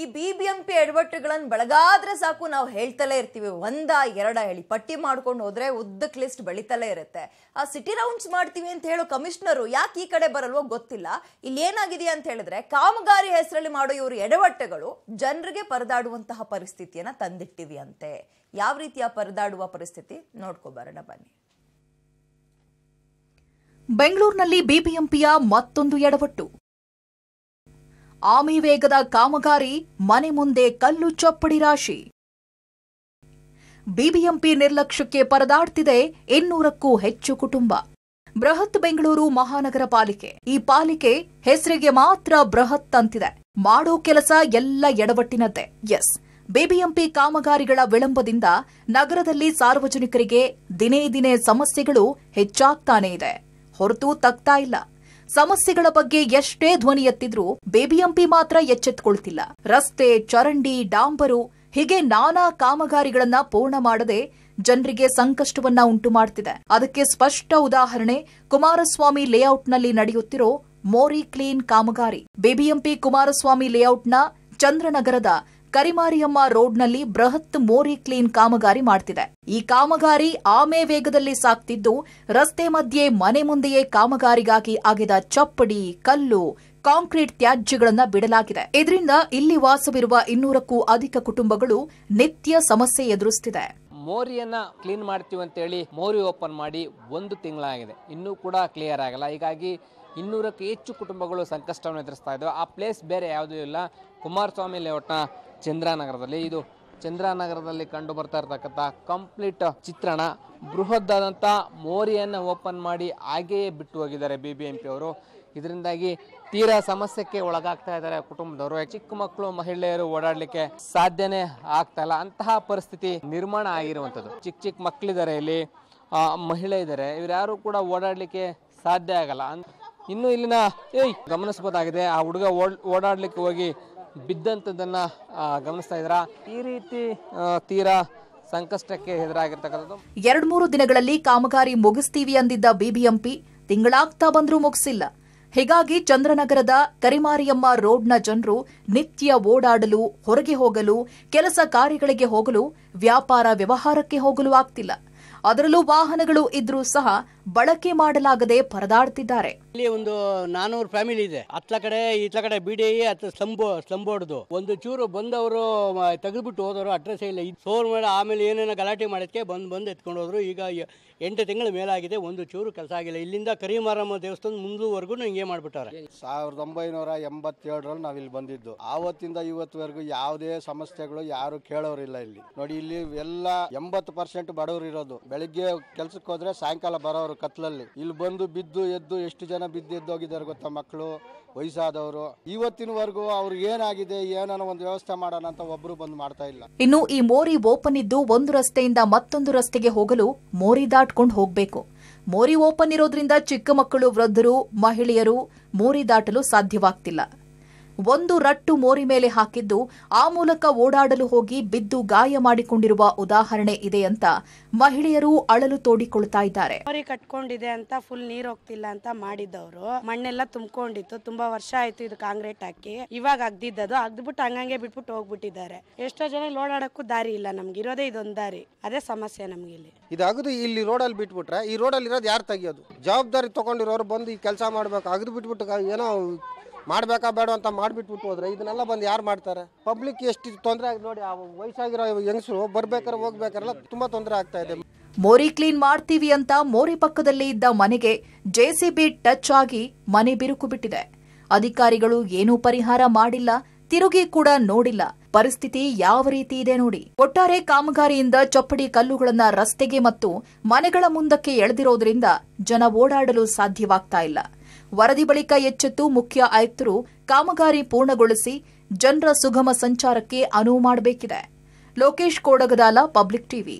ಈ B B M P ಎಡವಟ್ಟುಗಳನ್ನು ಬೆಳಗಾದ್ರೆ ಸಾಕು ನಾವು ಹೇಳ್ತಲೇ ಇರ್ತೀವಿ ಒಂದ ಎರಡ ಹೇಳಿ ಪಟ್ಟಿ ಮಾಡ್ಕೊಂಡು ಹೋದ್ರೆ ಉದ್ದಕ್ಕೆ ಲಿಸ್ಟ್ ಬೆಳೀತಲೇ ಇರುತ್ತೆ ಆ ಸಿಟಿ ರೌಂಡ್ಸ್ ಮಾಡ್ತೀವಿ ಅಂತ ಹೇಳೋ ಕಮಿಷನರು ಯಾಕೆ ಈ ಕಡೆ ಬರಲ್ವೋ ಗೊತ್ತಿಲ್ಲ ಇಲ್ಲಿ ಏನಾಗಿದೆ ಅಂತ ಹೇಳಿದ್ರೆ ಕಾಮಗಾರಿ ಹೆಸರಲ್ಲಿ ಮಾಡೋ ಇವರು ಎಡವಟ್ಟೆಗಳು ಜನರಿಗೆ ಪರದಾಡುವಂತಹ ಪರಿಸ್ಥಿತಿಯನ್ನ ತಂದಿಟ್ಟಿವಿ ಅಂತೆ ಯಾವ ರೀತಿಯ ಪರದಾಡುವ ಪರಿಸ್ಥಿತಿ ನೋಡ್ಕೋಬರೋಣ ಬನ್ನಿ ಬೆಂಗಳೂರಿನಲ್ಲಿ ಬಿಬಿಎಂಪಿಯ ಮತ್ತೊಂದು ಎಡವಟ್ಟು ಆಮಿ ವೇಗದ ಕಾಮಗಾರಿ ಮನೆ ಮುಂದೆ ಕಲ್ಲು ಚಪ್ಪಡಿ ರಾಶಿ ಬಿಬಿಎಂಪಿ ನಿರ್ಲಕ್ಷ್ಯಕ್ಕೆ ಪರದಾಡ್ತಿದೆ ಇನ್ನೂರಕ್ಕೂ ಹೆಚ್ಚು ಕುಟುಂಬ ಬೃಹತ್ ಬೆಂಗಳೂರು ಮಹಾನಗರ ಪಾಲಿಕೆ ಈ ಪಾಲಿಕೆ ಹೆಸರಿಗೆ ಮಾತ್ರ ಬೃಹತ್ ಅಂತಿದೆ ಮಾಡೋ ಕೆಲಸ ಎಲ್ಲ ಎಡವಟ್ಟಿನದ್ದೇ ಎಸ್ ಬಿಬಿಎಂಪಿ ಕಾಮಗಾರಿಗಳ ವಿಳಂಬದಿಂದ ನಗರದಲ್ಲಿ ಸಾರ್ವಜನಿಕರಿಗೆ ದಿನೇ ದಿನೇ ಸಮಸ್ಯೆಗಳು ಹೆಚ್ಚಾಗ್ತಾನೇ ಇದೆ ಹೊರತು ತಗ್ತಾ ಇಲ್ಲ ಸಮಸ್ಯೆಗಳ ಬಗ್ಗೆ ಎಷ್ಟೇ ಧ್ವನಿ ಎತ್ತಿದ್ರೂ ಬೇಬಿಎಂಪಿ ಮಾತ್ರ ಎಚ್ಚೆತ್ತುಕೊಳ್ತಿಲ್ಲ ರಸ್ತೆ ಚರಂಡಿ ಡಾಂಬರು ಹೀಗೆ ನಾನಾ ಕಾಮಗಾರಿಗಳನ್ನ ಪೂರ್ಣ ಮಾಡದೆ ಜನರಿಗೆ ಸಂಕಷ್ಟವನ್ನ ಉಂಟು ಮಾಡ್ತಿದೆ ಅದಕ್ಕೆ ಸ್ಪಷ್ಟ ಉದಾಹರಣೆ ಕುಮಾರಸ್ವಾಮಿ ಲೇಔಟ್ನಲ್ಲಿ ನಡೆಯುತ್ತಿರೋ ಮೋರಿ ಕ್ಲೀನ್ ಕಾಮಗಾರಿ ಬಿಬಿಎಂಪಿ ಕುಮಾರಸ್ವಾಮಿ ಲೇಔಟ್ನ ಚಂದ್ರನಗರದ ಕರಿಮಾರಿಯಮ್ಮ ರೋಡ್ನಲ್ಲಿ ಬೃಹತ್ ಮೋರಿ ಕ್ಲೀನ್ ಕಾಮಗಾರಿ ಮಾಡ್ತಿದೆ ಈ ಕಾಮಗಾರಿ ಆಮೆ ವೇಗದಲ್ಲಿ ಸಾಕ್ತಿದ್ದು ರಸ್ತೆ ಮಧ್ಯೆ ಮನೆ ಮುಂದೆಯೇ ಕಾಮಗಾರಿಗಾಗಿ ಆಗಿದ ಚಪ್ಪಡಿ ಕಲ್ಲು ಕಾಂಕ್ರೀಟ್ ತ್ಯಾಜ್ಯಗಳನ್ನು ಬಿಡಲಾಗಿದೆ ಇದರಿಂದ ಇಲ್ಲಿ ವಾಸವಿರುವ ಇನ್ನೂರಕ್ಕೂ ಅಧಿಕ ಕುಟುಂಬಗಳು ನಿತ್ಯ ಸಮಸ್ಯೆ ಎದುರಿಸುತ್ತಿದೆ ಮೋರಿಯನ್ನ ಕ್ಲೀನ್ ಮಾಡ್ತೀವಿ ಅಂತೇಳಿ ಮೋರಿ ಓಪನ್ ಮಾಡಿ ಒಂದು ತಿಂಗಳಾಗಿದೆ ಇನ್ನೂ ಕೂಡ ಕ್ಲಿಯರ್ ಆಗಲ್ಲ ಹೀಗಾಗಿ ಇನ್ನೂರಕ್ಕೂ ಹೆಚ್ಚು ಕುಟುಂಬಗಳು ಸಂಕಷ್ಟವನ್ನು ಎದುರಿಸ್ತಾ ಇದ್ದವು ಆ ಪ್ಲೇಸ್ ಬೇರೆ ಯಾವುದೂ ಇಲ್ಲ ಕುಮಾರಸ್ವಾಮಿ ಲೇಔಟ್ನ ಚಂದ್ರಾನಗರದಲ್ಲಿ ಇದು ಚಂದ್ರಾನಗರದಲ್ಲಿ ಕಂಡು ಬರ್ತಾ ಇರತಕ್ಕಂಥ ಕಂಪ್ಲೀಟ್ ಚಿತ್ರಣ ಬೃಹದ್ದಾದಂಥ ಮೋರಿಯನ್ನು ಓಪನ್ ಮಾಡಿ ಹಾಗೆಯೇ ಬಿಟ್ಟು ಹೋಗಿದ್ದಾರೆ ಬಿ ಬಿ ಎಂ ಪಿ ಅವರು ಇದರಿಂದಾಗಿ ತೀರಾ ಸಮಸ್ಯೆಗೆ ಒಳಗಾಗ್ತಾ ಇದ್ದಾರೆ ಕುಟುಂಬದವರು ಚಿಕ್ಕ ಮಕ್ಕಳು ಮಹಿಳೆಯರು ಓಡಾಡಲಿಕ್ಕೆ ಸಾಧ್ಯನೇ ಆಗ್ತಾ ಇಲ್ಲ ಅಂತಹ ಪರಿಸ್ಥಿತಿ ನಿರ್ಮಾಣ ಆಗಿರುವಂಥದ್ದು ಚಿಕ್ಕ ಚಿಕ್ಕ ಮಕ್ಕಳಿದ್ದಾರೆ ಇಲ್ಲಿ ಮಹಿಳೆ ಇದ್ದಾರೆ ಇವ್ರು ಯಾರು ಕೂಡ ಓಡಾಡಲಿಕ್ಕೆ ಸಾಧ್ಯ ಆಗಲ್ಲ ಇನ್ನು ಇಲ್ಲಿನ ಏಯ್ ಗಮನಿಸಬಹುದಾಗಿದೆ ಆ ಹುಡುಗ ಓಡಾಡ್ಲಿಕ್ಕೆ ಹೋಗಿ ಬಿದ್ದಂತದನ್ನ ಗಮನಿಸ್ತಾ ಇದ್ರ ಈ ರೀತಿ ತೀರಾ ಸಂಕಷ್ಟಕ್ಕೆ ಎದುರಾಗಿರ್ತಕ್ಕಂಥದ್ದು ಎರಡ್ ಮೂರು ದಿನಗಳಲ್ಲಿ ಕಾಮಗಾರಿ ಮುಗಿಸ್ತೀವಿ ಅಂದಿದ್ದ ಬಿಬಿಎಂಪಿ ತಿಂಗಳಾಗ್ತಾ ಬಂದ್ರೂ ಮುಗಿಸಿಲ್ಲ ಹೀಗಾಗಿ ಚಂದ್ರನಗರದ ಕರಿಮಾರಿಯಮ್ಮ ರೋಡ್ನ ಜನರು ನಿತ್ಯ ಓಡಾಡಲು ಹೊರಗೆ ಹೋಗಲು ಕೆಲಸ ಕಾರ್ಯಗಳಿಗೆ ಹೋಗಲು ವ್ಯಾಪಾರ ವ್ಯವಹಾರಕ್ಕೆ ಹೋಗಲು ಆಗ್ತಿಲ್ಲ ಅದರಲ್ಲೂ ವಾಹನಗಳು ಇದ್ರೂ ಸಹ ಬಳಕೆ ಮಾಡಲಾಗದೆ ಪರದಾಡ್ತಿದ್ದಾರೆ ಇಲ್ಲಿ ಒಂದು ನಾನೂರು ಫ್ಯಾಮಿಲಿ ಇದೆ ಅತ್ಲ ಕಡೆ ಇತ್ಲ ಕಡೆ ಬಿಡಿ ಅಥವಾ ಸ್ಲಂಬೋ ಸ್ಲಂಬೋಡ್ದು ಒಂದು ಚೂರು ಬಂದವರು ತೆಗೆದ್ಬಿಟ್ಟು ಹೋದವರು ಅಡ್ರೆಸ್ ಇಲ್ಲ ಸೋರ್ ಮೇಲೆ ಆಮೇಲೆ ಏನೇನೋ ಗಲಾಟೆ ಮಾಡೋದಕ್ಕೆ ಬಂದು ಬಂದು ಎತ್ಕೊಂಡು ಹೋದ್ರು ಈಗ ಎಂಟು ತಿಂಗಳ ಮೇಲಾಗಿದೆ ಒಂದು ಚೂರು ಕೆಲಸ ಆಗಿಲ್ಲ ಇಲ್ಲಿಂದ ಕರಿಮಾರಮ್ಮ ದೇವಸ್ಥಾನ ಮುಂದುವರೆಗೂ ಹಿಂಗೆ ಮಾಡ್ಬಿಟ್ಟಾರೆ ಸಾವಿರದ ಒಂಬೈನೂರ ಎಂಬತ್ತೇಳರಲ್ಲಿ ನಾವಿಲ್ಲಿ ಇಲ್ಲಿ ಬಂದಿದ್ದು ಆವತ್ತಿಂದ ಇವತ್ತುವರೆಗೂ ಯಾವುದೇ ಸಮಸ್ಯೆಗಳು ಯಾರು ಕೇಳೋರಿಲ್ಲ ಇಲ್ಲಿ ನೋಡಿ ಇಲ್ಲಿ ಎಲ್ಲ ಎಂಬತ್ತು ಪರ್ಸೆಂಟ್ ಬಡವರು ಇರೋದು ಬೆಳಿಗ್ಗೆ ಕೆಲ್ಸಕ್ಕೆ ಹೋದ್ರೆ ಸಾಯಂಕಾಲ ಬರೋರು ಅವರು ಕತ್ಲಲ್ಲಿ ಇಲ್ಲಿ ಬಂದು ಬಿದ್ದು ಎದ್ದು ಎಷ್ಟು ಜನ ಬಿದ್ದು ಎದ್ದು ಹೋಗಿದ್ದಾರೆ ಗೊತ್ತಾ ಮಕ್ಕಳು ವಯಸ್ಸಾದವರು ಇವತ್ತಿನವರೆಗೂ ಅವ್ರಿಗೆ ಏನಾಗಿದೆ ಏನನ ಒಂದು ವ್ಯವಸ್ಥೆ ಮಾಡೋಣ ಅಂತ ಒಬ್ರು ಬಂದು ಮಾಡ್ತಾ ಇಲ್ಲ ಇನ್ನು ಈ ಮೋರಿ ಓಪನ್ ಇದ್ದು ಒಂದು ರಸ್ತೆಯಿಂದ ಮತ್ತೊಂದು ರಸ್ತೆಗೆ ಹೋಗಲು ಮೋರಿ ದಾಟ್ಕೊಂಡು ಹೋಗ್ಬೇಕು ಮೋರಿ ಓಪನ್ ಇರೋದ್ರಿಂದ ಚಿಕ್ಕ ಮಕ್ಕಳು ವೃದ್ಧರು ಮಹಿಳೆಯರು ಮೋರಿ ದಾಟಲು ಸಾಧ್ಯವಾಗ್ತಿಲ್ಲ ಒಂದು ರಟ್ಟು ಮೋರಿ ಮೇಲೆ ಹಾಕಿದ್ದು ಆ ಮೂಲಕ ಓಡಾಡಲು ಹೋಗಿ ಬಿದ್ದು ಗಾಯ ಮಾಡಿಕೊಂಡಿರುವ ಉದಾಹರಣೆ ಇದೆ ಅಂತ ಮಹಿಳೆಯರು ಅಳಲು ತೋಡಿಕೊಳ್ತಾ ಇದ್ದಾರೆ ಮೋರಿ ಕಟ್ಕೊಂಡಿದೆ ಅಂತ ಫುಲ್ ನೀರ್ ಹೋಗ್ತಿಲ್ಲ ಅಂತ ಮಾಡಿದ್ದವರು ಮಣ್ಣೆಲ್ಲ ತುಂಬಿಕೊಂಡಿತ್ತು ತುಂಬಾ ವರ್ಷ ಆಯ್ತು ಇದು ಕಾಂಕ್ರೀಟ್ ಹಾಕಿ ಇವಾಗ ಅದು ಅಗ್ದ್ಬಿಟ್ಟು ಹಂಗಂಗೆ ಬಿಟ್ಬಿಟ್ಟು ಹೋಗ್ಬಿಟ್ಟಿದ್ದಾರೆ ಎಷ್ಟೋ ಜನ ಓಡಾಡಕ್ಕೂ ದಾರಿ ಇಲ್ಲ ನಮ್ಗೆ ಇರೋದೇ ಇದೊಂದು ದಾರಿ ಅದೇ ಸಮಸ್ಯೆ ನಮ್ಗೆ ಇಲ್ಲಿ ಇದಾಗದು ಇಲ್ಲಿ ರೋಡಲ್ಲಿ ಬಿಟ್ಬಿಟ್ರೆ ಈ ರೋಡಲ್ಲಿ ಇರೋದು ಯಾರು ತೆಗಿಯೋದು ಜವಾಬ್ದಾರಿ ತಗೊಂಡಿರೋರು ಬಂದು ಈ ಕೆಲಸ ಮಾಡ್ಬೇಕು ಅಗ್ದು ಬಿಟ್ಬಿಟ್ಟು ಏನೋ ಮಾಡ್ಬೇಕಾ ಬೇಡ ಅಂತ ಮಾಡಿಬಿಟ್ಬಿಟ್ಟು ಹೋದ್ರೆ ಇದನ್ನೆಲ್ಲ ಬಂದು ಯಾರು ಮಾಡ್ತಾರೆ ಪಬ್ಲಿಕ್ ಎಷ್ಟು ತೊಂದರೆ ಆಗಿದೆ ನೋಡಿ ಆ ವಯಸ್ಸಾಗಿರೋ ಹೆಂಗಸರು ಬರ್ಬೇಕಾರೆ ಹೋಗ್ಬೇಕಾರೆಲ್ಲ ತುಂಬಾ ತೊಂದರೆ ಆಗ್ತಾ ಇದೆ ಮೋರಿ ಕ್ಲೀನ್ ಮಾಡ್ತೀವಿ ಅಂತ ಮೋರಿ ಪಕ್ಕದಲ್ಲಿ ಇದ್ದ ಮನೆಗೆ ಜೆಸಿಬಿ ಟಚ್ ಆಗಿ ಮನೆ ಬಿರುಕು ಬಿಟ್ಟಿದೆ ಅಧಿಕಾರಿಗಳು ಏನೂ ಪರಿಹಾರ ಮಾಡಿಲ್ಲ ತಿರುಗಿ ಕೂಡ ನೋಡಿಲ್ಲ ಪರಿಸ್ಥಿತಿ ಯಾವ ರೀತಿ ಇದೆ ನೋಡಿ ಒಟ್ಟಾರೆ ಕಾಮಗಾರಿಯಿಂದ ಚಪ್ಪಡಿ ಕಲ್ಲುಗಳನ್ನ ರಸ್ತೆಗೆ ಮತ್ತು ಮನೆಗಳ ಮುಂದಕ್ಕೆ ಎಳೆದಿರೋದ್ರಿಂದ ಜನ ಓಡಾಡಲು ಸಾಧ್ಯವಾಗ್ತಾ ಇಲ್ಲ ವರದಿ ಬಳಿಕ ಎಚ್ಚೆತ್ತು ಮುಖ್ಯ ಆಯುಕ್ತರು ಕಾಮಗಾರಿ ಪೂರ್ಣಗೊಳಿಸಿ ಜನರ ಸುಗಮ ಸಂಚಾರಕ್ಕೆ ಅನುವು ಮಾಡಬೇಕಿದೆ ಲೋಕೇಶ್ ಕೋಡಗದಾಲ ಪಬ್ಲಿಕ್ ಟಿವಿ